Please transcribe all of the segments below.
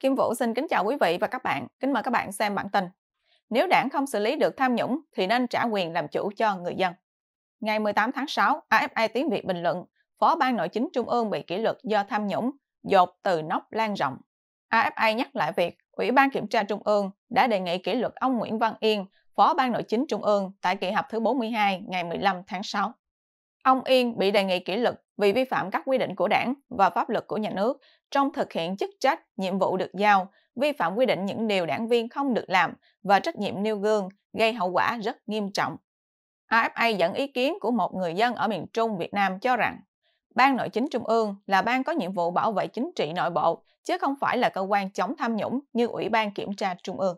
Kim Vũ xin kính chào quý vị và các bạn. Kính mời các bạn xem bản tin. Nếu đảng không xử lý được tham nhũng thì nên trả quyền làm chủ cho người dân. Ngày 18 tháng 6, AFA Tiếng Việt bình luận Phó Ban Nội chính Trung ương bị kỷ luật do tham nhũng, dột từ nóc lan rộng. AFA nhắc lại việc Ủy ban Kiểm tra Trung ương đã đề nghị kỷ luật ông Nguyễn Văn Yên, Phó Ban Nội chính Trung ương tại kỳ họp thứ 42 ngày 15 tháng 6. Ông Yên bị đề nghị kỷ luật vì vi phạm các quy định của đảng và pháp luật của nhà nước trong thực hiện chức trách, nhiệm vụ được giao, vi phạm quy định những điều đảng viên không được làm và trách nhiệm nêu gương gây hậu quả rất nghiêm trọng. AFA dẫn ý kiến của một người dân ở miền Trung Việt Nam cho rằng Ban Nội chính Trung ương là ban có nhiệm vụ bảo vệ chính trị nội bộ, chứ không phải là cơ quan chống tham nhũng như Ủy ban Kiểm tra Trung ương.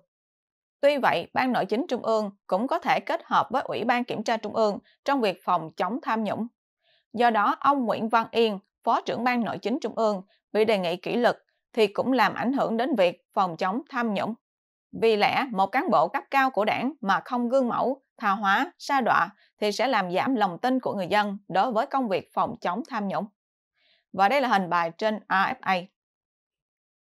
Tuy vậy, Ban Nội chính Trung ương cũng có thể kết hợp với Ủy ban Kiểm tra Trung ương trong việc phòng chống tham nhũng Do đó, ông Nguyễn Văn Yên, Phó trưởng ban nội chính Trung ương, bị đề nghị kỷ luật thì cũng làm ảnh hưởng đến việc phòng chống tham nhũng. Vì lẽ một cán bộ cấp cao của đảng mà không gương mẫu, tha hóa, sa đọa thì sẽ làm giảm lòng tin của người dân đối với công việc phòng chống tham nhũng. Và đây là hình bài trên AFA.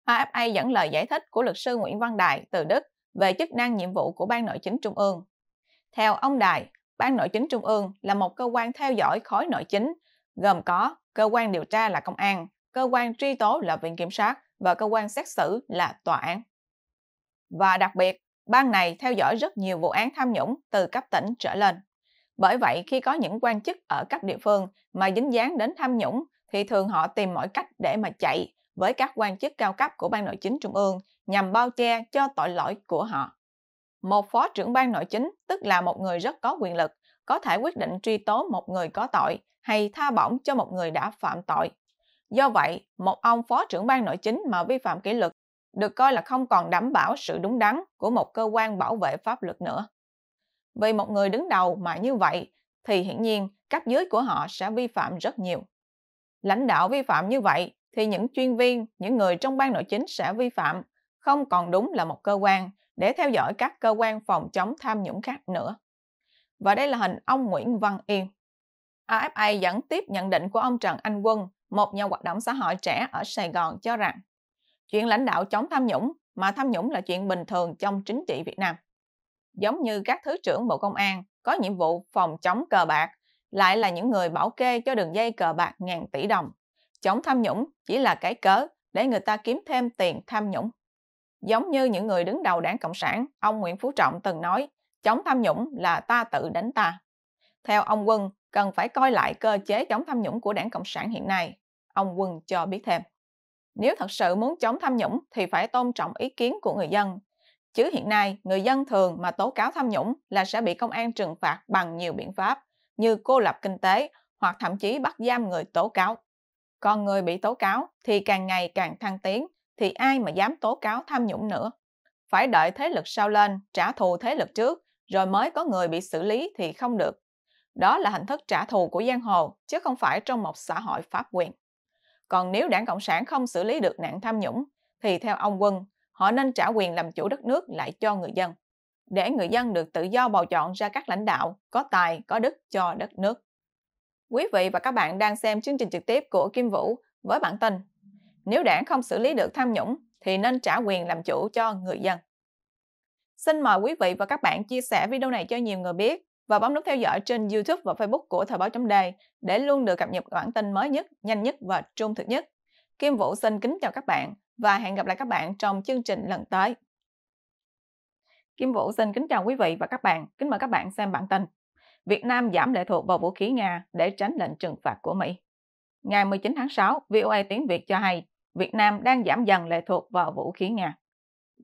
AFA dẫn lời giải thích của luật sư Nguyễn Văn Đại từ Đức về chức năng nhiệm vụ của Ban Nội chính Trung ương. Theo ông Đại, Ban Nội chính Trung ương là một cơ quan theo dõi khối nội chính, gồm có cơ quan điều tra là công an, cơ quan truy tố là viện kiểm sát và cơ quan xét xử là tòa án. Và đặc biệt, ban này theo dõi rất nhiều vụ án tham nhũng từ cấp tỉnh trở lên. Bởi vậy, khi có những quan chức ở cấp địa phương mà dính dáng đến tham nhũng thì thường họ tìm mọi cách để mà chạy với các quan chức cao cấp của Ban Nội chính Trung ương nhằm bao che cho tội lỗi của họ một phó trưởng ban nội chính, tức là một người rất có quyền lực, có thể quyết định truy tố một người có tội hay tha bổng cho một người đã phạm tội. Do vậy, một ông phó trưởng ban nội chính mà vi phạm kỷ luật được coi là không còn đảm bảo sự đúng đắn của một cơ quan bảo vệ pháp luật nữa. Vì một người đứng đầu mà như vậy thì hiển nhiên cấp dưới của họ sẽ vi phạm rất nhiều. Lãnh đạo vi phạm như vậy thì những chuyên viên, những người trong ban nội chính sẽ vi phạm, không còn đúng là một cơ quan để theo dõi các cơ quan phòng chống tham nhũng khác nữa. Và đây là hình ông Nguyễn Văn Yên. AFA dẫn tiếp nhận định của ông Trần Anh Quân, một nhà hoạt động xã hội trẻ ở Sài Gòn cho rằng chuyện lãnh đạo chống tham nhũng mà tham nhũng là chuyện bình thường trong chính trị Việt Nam. Giống như các thứ trưởng Bộ Công an có nhiệm vụ phòng chống cờ bạc, lại là những người bảo kê cho đường dây cờ bạc ngàn tỷ đồng. Chống tham nhũng chỉ là cái cớ để người ta kiếm thêm tiền tham nhũng Giống như những người đứng đầu đảng Cộng sản, ông Nguyễn Phú Trọng từng nói, chống tham nhũng là ta tự đánh ta. Theo ông Quân, cần phải coi lại cơ chế chống tham nhũng của đảng Cộng sản hiện nay. Ông Quân cho biết thêm, nếu thật sự muốn chống tham nhũng thì phải tôn trọng ý kiến của người dân. Chứ hiện nay, người dân thường mà tố cáo tham nhũng là sẽ bị công an trừng phạt bằng nhiều biện pháp như cô lập kinh tế hoặc thậm chí bắt giam người tố cáo. Còn người bị tố cáo thì càng ngày càng thăng tiến, thì ai mà dám tố cáo tham nhũng nữa. Phải đợi thế lực sau lên, trả thù thế lực trước, rồi mới có người bị xử lý thì không được. Đó là hình thức trả thù của giang hồ, chứ không phải trong một xã hội pháp quyền. Còn nếu đảng Cộng sản không xử lý được nạn tham nhũng, thì theo ông Quân, họ nên trả quyền làm chủ đất nước lại cho người dân, để người dân được tự do bầu chọn ra các lãnh đạo có tài, có đức cho đất nước. Quý vị và các bạn đang xem chương trình trực tiếp của Kim Vũ với bản tin nếu đảng không xử lý được tham nhũng thì nên trả quyền làm chủ cho người dân. Xin mời quý vị và các bạn chia sẻ video này cho nhiều người biết và bấm nút theo dõi trên YouTube và Facebook của Thời báo chấm đề để luôn được cập nhật bản tin mới nhất, nhanh nhất và trung thực nhất. Kim Vũ xin kính chào các bạn và hẹn gặp lại các bạn trong chương trình lần tới. Kim Vũ xin kính chào quý vị và các bạn. Kính mời các bạn xem bản tin. Việt Nam giảm lệ thuộc vào vũ khí Nga để tránh lệnh trừng phạt của Mỹ. Ngày 19 tháng 6, VOA tiếng Việt cho hay Việt Nam đang giảm dần lệ thuộc vào vũ khí Nga.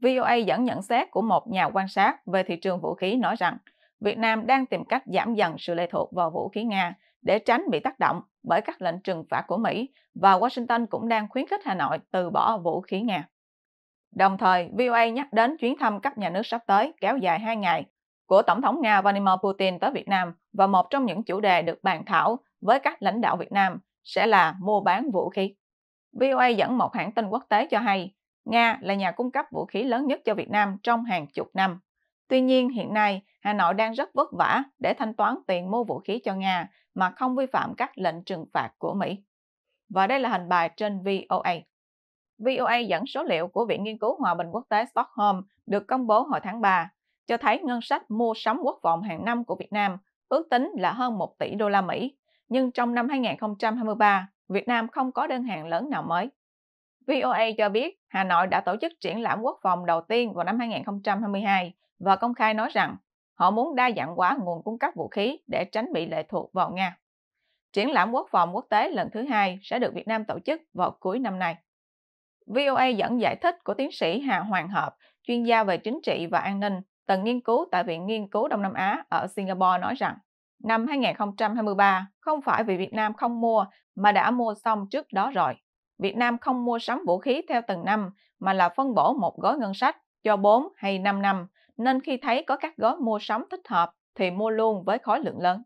VOA dẫn nhận xét của một nhà quan sát về thị trường vũ khí nói rằng Việt Nam đang tìm cách giảm dần sự lệ thuộc vào vũ khí Nga để tránh bị tác động bởi các lệnh trừng phạt của Mỹ và Washington cũng đang khuyến khích Hà Nội từ bỏ vũ khí Nga. Đồng thời, VOA nhắc đến chuyến thăm cấp nhà nước sắp tới kéo dài 2 ngày của Tổng thống Nga Vladimir Putin tới Việt Nam và một trong những chủ đề được bàn thảo với các lãnh đạo Việt Nam sẽ là mua bán vũ khí. VOA dẫn một hãng tin quốc tế cho hay Nga là nhà cung cấp vũ khí lớn nhất cho Việt Nam trong hàng chục năm. Tuy nhiên, hiện nay, Hà Nội đang rất vất vả để thanh toán tiền mua vũ khí cho Nga mà không vi phạm các lệnh trừng phạt của Mỹ. Và đây là hình bài trên VOA. VOA dẫn số liệu của Viện Nghiên cứu Hòa bình Quốc tế Stockholm được công bố hồi tháng 3, cho thấy ngân sách mua sắm quốc phòng hàng năm của Việt Nam ước tính là hơn 1 tỷ đô la Mỹ, nhưng trong năm 2023 Việt Nam không có đơn hàng lớn nào mới. VOA cho biết Hà Nội đã tổ chức triển lãm quốc phòng đầu tiên vào năm 2022 và công khai nói rằng họ muốn đa dạng hóa nguồn cung cấp vũ khí để tránh bị lệ thuộc vào Nga. Triển lãm quốc phòng quốc tế lần thứ hai sẽ được Việt Nam tổ chức vào cuối năm nay. VOA dẫn giải thích của tiến sĩ Hà Hoàng Hợp, chuyên gia về chính trị và an ninh, từng nghiên cứu tại Viện Nghiên cứu Đông Nam Á ở Singapore nói rằng năm 2023 không phải vì Việt Nam không mua mà đã mua xong trước đó rồi. Việt Nam không mua sắm vũ khí theo từng năm mà là phân bổ một gói ngân sách cho 4 hay 5 năm, nên khi thấy có các gói mua sắm thích hợp thì mua luôn với khối lượng lớn.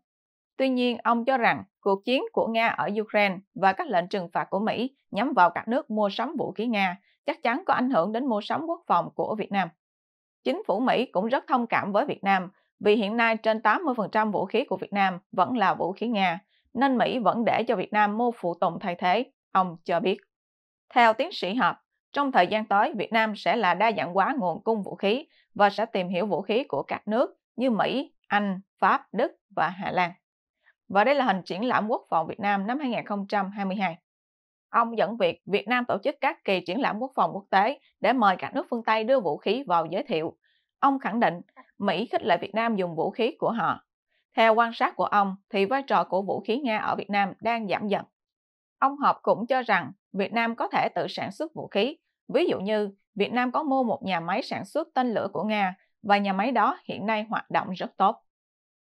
Tuy nhiên, ông cho rằng cuộc chiến của Nga ở Ukraine và các lệnh trừng phạt của Mỹ nhắm vào các nước mua sắm vũ khí Nga chắc chắn có ảnh hưởng đến mua sắm quốc phòng của Việt Nam. Chính phủ Mỹ cũng rất thông cảm với Việt Nam vì hiện nay trên 80% vũ khí của Việt Nam vẫn là vũ khí Nga, nên Mỹ vẫn để cho Việt Nam mua phụ tùng thay thế, ông cho biết. Theo tiến sĩ Hợp, trong thời gian tới Việt Nam sẽ là đa dạng hóa nguồn cung vũ khí và sẽ tìm hiểu vũ khí của các nước như Mỹ, Anh, Pháp, Đức và Hà Lan. Và đây là hình triển lãm quốc phòng Việt Nam năm 2022. Ông dẫn việc Việt Nam tổ chức các kỳ triển lãm quốc phòng quốc tế để mời các nước phương Tây đưa vũ khí vào giới thiệu Ông khẳng định Mỹ khích lệ Việt Nam dùng vũ khí của họ. Theo quan sát của ông thì vai trò của vũ khí Nga ở Việt Nam đang giảm dần. Ông Hợp cũng cho rằng Việt Nam có thể tự sản xuất vũ khí. Ví dụ như Việt Nam có mua một nhà máy sản xuất tên lửa của Nga và nhà máy đó hiện nay hoạt động rất tốt.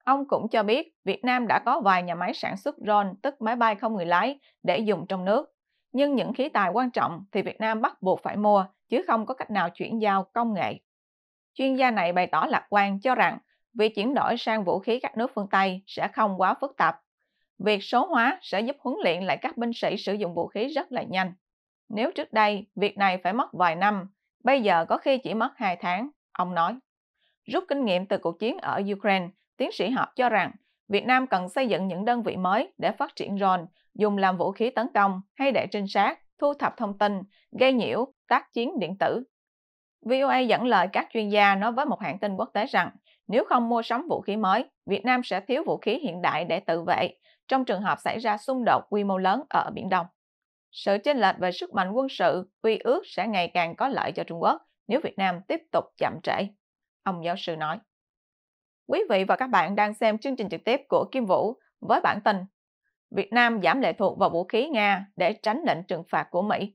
Ông cũng cho biết Việt Nam đã có vài nhà máy sản xuất drone tức máy bay không người lái để dùng trong nước. Nhưng những khí tài quan trọng thì Việt Nam bắt buộc phải mua chứ không có cách nào chuyển giao công nghệ Chuyên gia này bày tỏ lạc quan cho rằng việc chuyển đổi sang vũ khí các nước phương Tây sẽ không quá phức tạp. Việc số hóa sẽ giúp huấn luyện lại các binh sĩ sử dụng vũ khí rất là nhanh. Nếu trước đây việc này phải mất vài năm, bây giờ có khi chỉ mất 2 tháng, ông nói. Rút kinh nghiệm từ cuộc chiến ở Ukraine, tiến sĩ Hợp cho rằng Việt Nam cần xây dựng những đơn vị mới để phát triển drone, dùng làm vũ khí tấn công hay để trinh sát, thu thập thông tin, gây nhiễu, tác chiến điện tử, VOA dẫn lời các chuyên gia nói với một hãng tin quốc tế rằng nếu không mua sắm vũ khí mới, Việt Nam sẽ thiếu vũ khí hiện đại để tự vệ trong trường hợp xảy ra xung đột quy mô lớn ở Biển Đông. Sự chênh lệch về sức mạnh quân sự quy ước sẽ ngày càng có lợi cho Trung Quốc nếu Việt Nam tiếp tục chậm trễ, ông giáo sư nói. Quý vị và các bạn đang xem chương trình trực tiếp của Kim Vũ với bản tin Việt Nam giảm lệ thuộc vào vũ khí Nga để tránh lệnh trừng phạt của Mỹ